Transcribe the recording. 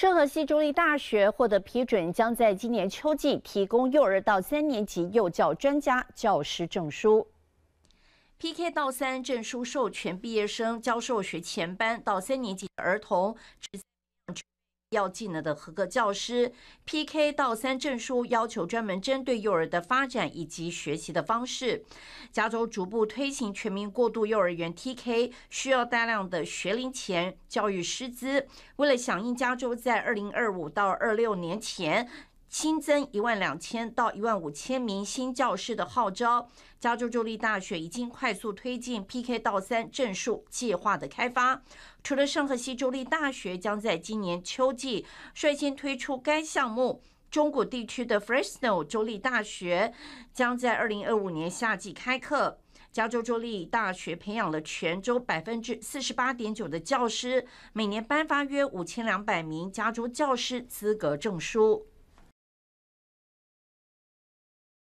圣何西州立大学获得批准，将在今年秋季提供幼儿到三年级幼教专家教师证书 （PK 到三证书）。授权毕业生教授学前班到三年级儿童。要技能的合格教师，PK 到三证书要求专门针对幼儿的发展以及学习的方式。加州逐步推行全民过渡幼儿园 TK，需要大量的学龄前教育师资。为了响应加州在二零二五到二六年前。新增一万两千到一万五千名新教师的号召，加州州立大学已经快速推进 PK 到三证书计划的开发。除了圣何西州立大学将在今年秋季率先推出该项目，中国地区的 Fresno 州立大学将在二零二五年夏季开课。加州州立大学培养了全州百分之四十八点九的教师，每年颁发约五千两百名加州教师资格证书。